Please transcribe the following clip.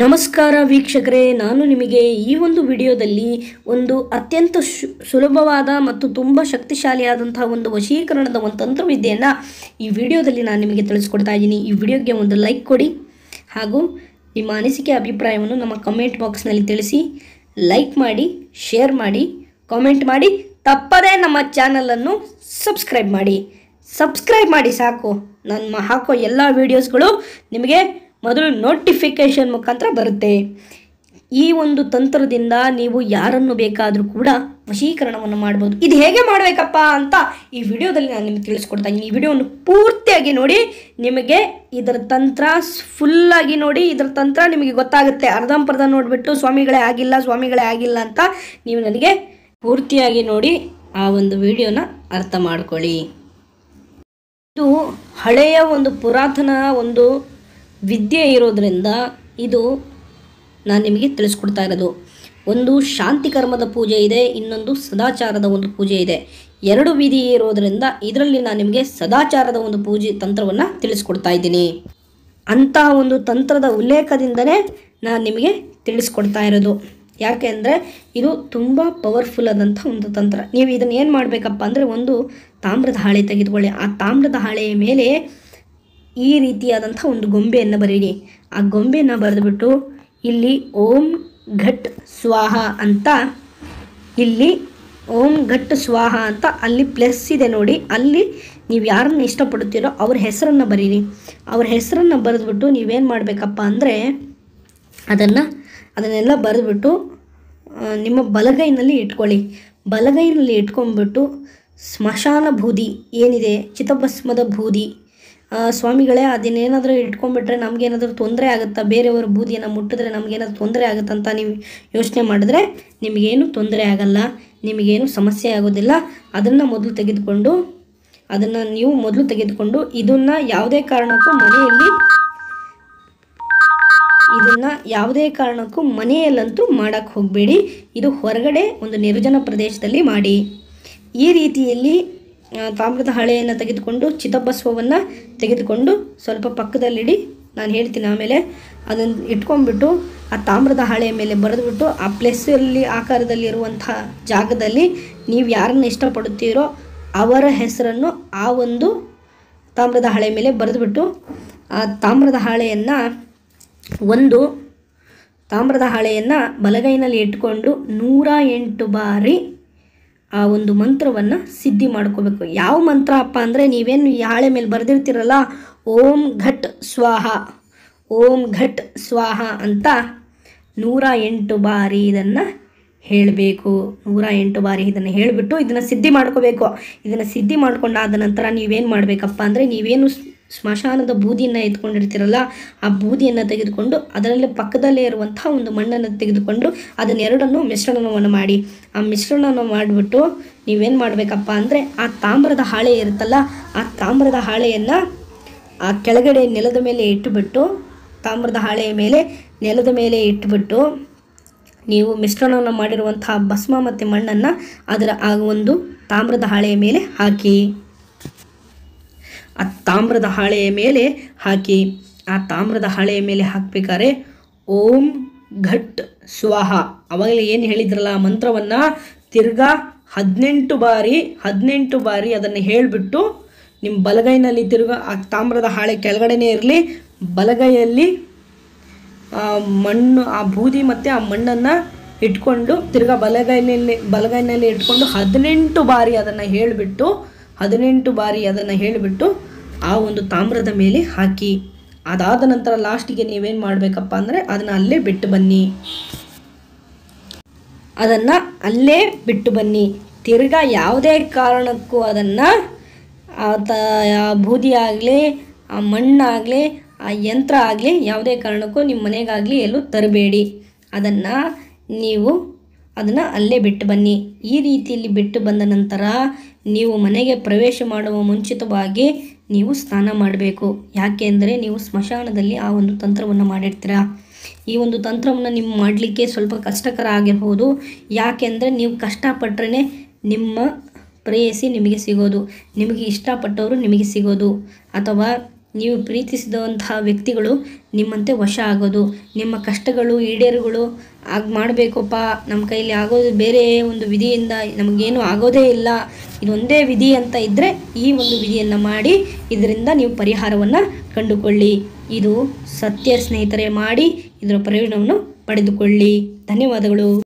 ನಮಸ್ಕಾರ ವೀಕ್ಷಕರೇ ನಾನು ನಿಮಗೆ ಈ ಒಂದು ವಿಡಿಯೋದಲ್ಲಿ ಒಂದು ಅತ್ಯಂತ ಸುಲಭವಾದ ಮತ್ತು ತುಂಬ ಶಕ್ತಿಶಾಲಿಯಾದಂತಹ ಒಂದು ವಶೀಕರಣದ ಒಂದು ತಂತ್ರವಿದ್ಯೆಯನ್ನು ಈ ವಿಡಿಯೋದಲ್ಲಿ ನಾನು ನಿಮಗೆ ತಿಳಿಸ್ಕೊಡ್ತಾ ಇದ್ದೀನಿ ಈ ವಿಡಿಯೋಗೆ ಒಂದು ಲೈಕ್ ಕೊಡಿ ಹಾಗೂ ನಿಮ್ಮ ಅನಿಸಿಕೆ ಅಭಿಪ್ರಾಯವನ್ನು ನಮ್ಮ ಕಮೆಂಟ್ ಬಾಕ್ಸ್ನಲ್ಲಿ ತಿಳಿಸಿ ಲೈಕ್ ಮಾಡಿ ಶೇರ್ ಮಾಡಿ ಕಾಮೆಂಟ್ ಮಾಡಿ ತಪ್ಪದೇ ನಮ್ಮ ಚಾನಲನ್ನು ಸಬ್ಸ್ಕ್ರೈಬ್ ಮಾಡಿ ಸಬ್ಸ್ಕ್ರೈಬ್ ಮಾಡಿ ಸಾಕು ನನ್ನ ಹಾಕೋ ಎಲ್ಲ ವೀಡಿಯೋಸ್ಗಳು ನಿಮಗೆ ಮೊದಲು ನೋಟಿಫಿಕೇಶನ್ ಮುಖಾಂತರ ಬರುತ್ತೆ ಈ ಒಂದು ತಂತ್ರದಿಂದ ನೀವು ಯಾರನ್ನು ಬೇಕಾದರೂ ಕೂಡ ವಶೀಕರಣವನ್ನು ಮಾಡ್ಬೋದು ಇದು ಹೇಗೆ ಮಾಡಬೇಕಪ್ಪ ಅಂತ ಈ ವಿಡಿಯೋದಲ್ಲಿ ನಾನು ನಿಮಗೆ ತಿಳಿಸ್ಕೊಡ್ತಾ ಈ ವಿಡಿಯೋವನ್ನು ಪೂರ್ತಿಯಾಗಿ ನೋಡಿ ನಿಮಗೆ ಇದರ ತಂತ್ರ ಫುಲ್ಲಾಗಿ ನೋಡಿ ಇದರ ತಂತ್ರ ನಿಮಗೆ ಗೊತ್ತಾಗುತ್ತೆ ಅರ್ಧಂಪರ್ಧ ನೋಡಿಬಿಟ್ಟು ಸ್ವಾಮಿಗಳೇ ಆಗಿಲ್ಲ ಸ್ವಾಮಿಗಳೇ ಆಗಿಲ್ಲ ಅಂತ ನೀವು ನನಗೆ ಪೂರ್ತಿಯಾಗಿ ನೋಡಿ ಆ ಒಂದು ವಿಡಿಯೋನ ಅರ್ಥ ಮಾಡ್ಕೊಳ್ಳಿ ಇದು ಹಳೆಯ ಒಂದು ಪುರಾತನ ಒಂದು ವಿದ್ಯೆ ಇರೋದರಿಂದ ಇದು ನಾನು ನಿಮಗೆ ತಿಳಿಸ್ಕೊಡ್ತಾ ಇರೋದು ಒಂದು ಶಾಂತಿ ಕರ್ಮದ ಪೂಜೆ ಇದೆ ಇನ್ನೊಂದು ಸದಾಚಾರದ ಒಂದು ಪೂಜೆ ಇದೆ ಎರಡು ವಿಧಿ ಇರೋದರಿಂದ ಇದರಲ್ಲಿ ನಾನು ನಿಮಗೆ ಸದಾಚಾರದ ಒಂದು ಪೂಜೆ ತಂತ್ರವನ್ನು ತಿಳಿಸ್ಕೊಡ್ತಾ ಇದ್ದೀನಿ ಅಂತಹ ಒಂದು ತಂತ್ರದ ಉಲ್ಲೇಖದಿಂದನೇ ನಾನು ನಿಮಗೆ ತಿಳಿಸ್ಕೊಡ್ತಾ ಇರೋದು ಯಾಕೆ ಅಂದರೆ ಇದು ತುಂಬ ಪವರ್ಫುಲ್ ಆದಂಥ ಒಂದು ತಂತ್ರ ನೀವು ಇದನ್ನು ಏನು ಮಾಡಬೇಕಪ್ಪ ಅಂದರೆ ಒಂದು ತಾಮ್ರದ ಹಾಳೆ ತೆಗೆದುಕೊಳ್ಳಿ ಆ ತಾಮ್ರದ ಹಾಳೆಯ ಮೇಲೆ ಈ ರೀತಿಯಾದಂಥ ಒಂದು ಗೊಂಬೆಯನ್ನು ಬರೀರಿ ಆ ಗೊಂಬೆಯನ್ನು ಬರೆದುಬಿಟ್ಟು ಇಲ್ಲಿ ಓಂ ಘಟ್ ಸ್ವಾಹ ಅಂತ ಇಲ್ಲಿ ಓಂ ಘಟ್ ಸ್ವಾಹ ಅಂತ ಅಲ್ಲಿ ಪ್ಲಸ್ ಇದೆ ನೋಡಿ ಅಲ್ಲಿ ನೀವು ಯಾರನ್ನು ಇಷ್ಟಪಡುತ್ತೀರೋ ಅವ್ರ ಹೆಸರನ್ನು ಬರೀರಿ ಅವ್ರ ಹೆಸರನ್ನು ಬರೆದ್ಬಿಟ್ಟು ನೀವೇನು ಮಾಡಬೇಕಪ್ಪ ಅಂದರೆ ಅದನ್ನು ಅದನ್ನೆಲ್ಲ ಬರೆದ್ಬಿಟ್ಟು ನಿಮ್ಮ ಬಲಗೈನಲ್ಲಿ ಇಟ್ಕೊಳ್ಳಿ ಬಲಗೈನಲ್ಲಿ ಇಟ್ಕೊಂಡ್ಬಿಟ್ಟು ಸ್ಮಶಾನ ಬೂದಿ ಏನಿದೆ ಚಿತಭಸ್ಮದ ಬೂದಿ ಸ್ವಾಮಿಗಳೇ ಅದನ್ನೇನಾದರೂ ಇಟ್ಕೊಂಡ್ಬಿಟ್ರೆ ನಮಗೇನಾದರೂ ತೊಂದರೆ ಆಗುತ್ತಾ ಬೇರೆಯವ್ರ ಬೂದಿಯನ್ನು ಮುಟ್ಟಿದ್ರೆ ನಮಗೇನಾದ್ರೂ ತೊಂದರೆ ಆಗುತ್ತಂತ ನೀವು ಯೋಚನೆ ಮಾಡಿದ್ರೆ ನಿಮಗೇನು ತೊಂದರೆ ಆಗಲ್ಲ ನಿಮಗೇನು ಸಮಸ್ಯೆ ಆಗೋದಿಲ್ಲ ಅದನ್ನು ಮೊದಲು ತೆಗೆದುಕೊಂಡು ಅದನ್ನು ನೀವು ಮೊದಲು ತೆಗೆದುಕೊಂಡು ಇದನ್ನು ಯಾವುದೇ ಕಾರಣಕ್ಕೂ ಮನೆಯಲ್ಲಿ ಇದನ್ನು ಯಾವುದೇ ಕಾರಣಕ್ಕೂ ಮನೆಯಲ್ಲಂತೂ ಮಾಡೋಕ್ಕೆ ಹೋಗಬೇಡಿ ಇದು ಹೊರಗಡೆ ಒಂದು ನಿರ್ಜನ ಪ್ರದೇಶದಲ್ಲಿ ಮಾಡಿ ಈ ರೀತಿಯಲ್ಲಿ ತಾಮ್ರದ ಹಳೆಯನ್ನು ತೆಗೆದುಕೊಂಡು ಚಿತಬಸ್ವವನ್ನು ತೆಗೆದುಕೊಂಡು ಸ್ವಲ್ಪ ಪಕ್ಕದಲ್ಲಿಡಿ ನಾನು ಹೇಳ್ತೀನಿ ಆಮೇಲೆ ಅದನ್ನು ಇಟ್ಕೊಂಡ್ಬಿಟ್ಟು ಆ ತಾಮ್ರದ ಹಳೆಯ ಮೇಲೆ ಬರೆದುಬಿಟ್ಟು ಆ ಪ್ಲೇಸಲ್ಲಿ ಆಕಾರದಲ್ಲಿರುವಂಥ ಜಾಗದಲ್ಲಿ ನೀವು ಯಾರನ್ನು ಇಷ್ಟಪಡುತ್ತೀರೋ ಅವರ ಹೆಸರನ್ನು ಆ ಒಂದು ತಾಮ್ರದ ಹಳೆಯ ಮೇಲೆ ಬರೆದುಬಿಟ್ಟು ಆ ತಾಮ್ರದ ಹಾಳೆಯನ್ನು ಒಂದು ತಾಮ್ರದ ಹಾಳೆಯನ್ನು ಬಲಗೈನಲ್ಲಿ ಇಟ್ಕೊಂಡು ನೂರ ಎಂಟು ಬಾರಿ ಆ ಒಂದು ಮಂತ್ರವನ್ನು ಸಿದ್ಧಿ ಮಾಡ್ಕೋಬೇಕು ಯಾವ ಮಂತ್ರ ಅಪ್ಪ ಅಂದರೆ ನೀವೇನು ಹಾಳೆ ಮೇಲೆ ಬರೆದಿರ್ತೀರಲ್ಲ ಓಂ ಘಟ್ ಸ್ವಾಹ ಓಂ ಘಟ್ ಸ್ವಾಹ ಅಂತ ನೂರ ಎಂಟು ಬಾರಿ ಇದನ್ನು ಹೇಳಬೇಕು ನೂರ ಎಂಟು ಬಾರಿ ಇದನ್ನು ಹೇಳಿಬಿಟ್ಟು ಇದನ್ನು ಸಿದ್ಧಿ ಮಾಡ್ಕೋಬೇಕು ಇದನ್ನು ಸಿದ್ಧಿ ಮಾಡ್ಕೊಂಡಾದ ನಂತರ ನೀವೇನು ಮಾಡಬೇಕಪ್ಪ ಅಂದರೆ ನೀವೇನು ಸ್ಮಶಾನದ ಬೂದಿಯನ್ನು ಎತ್ಕೊಂಡಿರ್ತೀರಲ್ಲ ಆ ಬೂದಿಯನ್ನು ತೆಗೆದುಕೊಂಡು ಅದರಲ್ಲಿ ಪಕ್ಕದಲ್ಲೇ ಇರುವಂಥ ಒಂದು ಮಣ್ಣನ್ನು ತೆಗೆದುಕೊಂಡು ಅದನ್ನೆರಡನ್ನು ಮಿಶ್ರಣವನ್ನು ಮಾಡಿ ಆ ಮಿಶ್ರಣವನ್ನು ಮಾಡಿಬಿಟ್ಟು ನೀವೇನು ಮಾಡಬೇಕಪ್ಪ ಅಂದರೆ ಆ ತಾಮ್ರದ ಹಾಳೆ ಇರುತ್ತಲ್ಲ ಆ ತಾಮ್ರದ ಹಾಳೆಯನ್ನು ಆ ಕೆಳಗಡೆ ನೆಲದ ಮೇಲೆ ಇಟ್ಟುಬಿಟ್ಟು ತಾಮ್ರದ ಹಾಳೆಯ ಮೇಲೆ ನೆಲದ ಮೇಲೆ ಇಟ್ಟುಬಿಟ್ಟು ನೀವು ಮಿಶ್ರಣವನ್ನು ಮಾಡಿರುವಂತಹ ಭಸ್ಮ ಮತ್ತು ಮಣ್ಣನ್ನು ಅದರ ಆ ಒಂದು ತಾಮ್ರದ ಹಾಳೆಯ ಮೇಲೆ ಹಾಕಿ ಆ ತಾಮ್ರದ ಹಾಳೆಯ ಮೇಲೆ ಹಾಕಿ ಆ ತಾಮ್ರದ ಹಾಳೆಯ ಮೇಲೆ ಹಾಕಬೇಕಾದ್ರೆ ಓಂ ಘಟ್ ಸ್ವಾಹ ಅವಾಗಲೇ ಏನು ಹೇಳಿದ್ರಲ್ಲ ಆ ಮಂತ್ರವನ್ನು ತಿರ್ಗಾ ಹದಿನೆಂಟು ಬಾರಿ ಹದಿನೆಂಟು ಬಾರಿ ಅದನ್ನು ಹೇಳಿಬಿಟ್ಟು ನಿಮ್ಮ ಬಲಗೈನಲ್ಲಿ ತಿರ್ಗಾ ಆ ತಾಮ್ರದ ಹಾಳೆ ಕೆಳಗಡೆನೇ ಇರಲಿ ಬಲಗೈಯಲ್ಲಿ ಮಣ್ಣು ಆ ಬೂದಿ ಮತ್ತು ಆ ಮಣ್ಣನ್ನು ಇಟ್ಕೊಂಡು ತಿರ್ಗಾ ಬಲಗೈನಲ್ಲಿ ಬಲಗೈನಲ್ಲಿ ಇಟ್ಕೊಂಡು ಹದಿನೆಂಟು ಬಾರಿ ಅದನ್ನು ಹೇಳಿಬಿಟ್ಟು ಹದಿನೆಂಟು ಬಾರಿ ಅದನ್ನು ಹೇಳಿಬಿಟ್ಟು ಆ ಒಂದು ತಾಮ್ರದ ಮೇಲೆ ಹಾಕಿ ಅದಾದ ನಂತರ ಲಾಸ್ಟಿಗೆ ನೀವೇನು ಮಾಡಬೇಕಪ್ಪ ಅಂದರೆ ಅದನ್ನು ಅಲ್ಲೇ ಬಿಟ್ಟು ಬನ್ನಿ ಅದನ್ನು ಅಲ್ಲೇ ಬಿಟ್ಟು ಬನ್ನಿ ತಿರ್ಗಾ ಯಾವುದೇ ಕಾರಣಕ್ಕೂ ಅದನ್ನು ಆತ ಬೂದಿ ಆಗಲಿ ಆ ಮಣ್ಣಾಗಲಿ ಆ ಯಂತ್ರ ಆಗಲಿ ಯಾವುದೇ ಕಾರಣಕ್ಕೂ ನಿಮ್ಮ ಮನೆಗಾಗಲಿ ಎಲ್ಲೂ ತರಬೇಡಿ ಅದನ್ನು ನೀವು ಅದನ್ನು ಅಲ್ಲೇ ಬಿಟ್ಟು ಬನ್ನಿ ಈ ರೀತಿಯಲ್ಲಿ ಬಿಟ್ಟು ಬಂದ ನಂತರ ನೀವು ಮನೆಗೆ ಪ್ರವೇಶ ಮಾಡುವ ಮುಂಚಿತವಾಗಿ ನೀವು ಸ್ನಾನ ಮಾಡಬೇಕು ಯಾಕೆಂದರೆ ನೀವು ಸ್ಮಶಾನದಲ್ಲಿ ಆ ಒಂದು ತಂತ್ರವನ್ನು ಮಾಡಿರ್ತೀರಾ ಈ ಒಂದು ತಂತ್ರವನ್ನು ನಿಮ್ಮ ಮಾಡಲಿಕ್ಕೆ ಸ್ವಲ್ಪ ಕಷ್ಟಕರ ಆಗಿರ್ಬೋದು ಯಾಕೆಂದರೆ ನೀವು ಕಷ್ಟಪಟ್ಟರೆ ನಿಮ್ಮ ಪ್ರೇಯಸಿ ನಿಮಗೆ ಸಿಗೋದು ನಿಮಗೆ ಇಷ್ಟಪಟ್ಟವರು ನಿಮಗೆ ಸಿಗೋದು ಅಥವಾ ನೀವು ಪ್ರೀತಿಸಿದಂತಹ ವ್ಯಕ್ತಿಗಳು ನಿಮ್ಮಂತೆ ವಶ ಆಗೋದು ನಿಮ್ಮ ಕಷ್ಟಗಳು ಈಡೇರುಗಳು ಆಗ ಮಾಡಬೇಕಪ್ಪ ನಮ್ಮ ಕೈಲಿ ಆಗೋದು ಬೇರೆ ಒಂದು ವಿಧಿಯಿಂದ ನಮಗೇನು ಆಗೋದೇ ಇಲ್ಲ ಇದೊಂದೇ ವಿಧಿ ಅಂತ ಇದ್ದರೆ ಈ ಒಂದು ವಿಧಿಯನ್ನು ಮಾಡಿ ಇದರಿಂದ ನೀವು ಪರಿಹಾರವನ್ನು ಕಂಡುಕೊಳ್ಳಿ ಇದು ಸತ್ಯ ಸ್ನೇಹಿತರೆ ಮಾಡಿ ಇದರ ಪ್ರಯೋಜನವನ್ನು ಪಡೆದುಕೊಳ್ಳಿ ಧನ್ಯವಾದಗಳು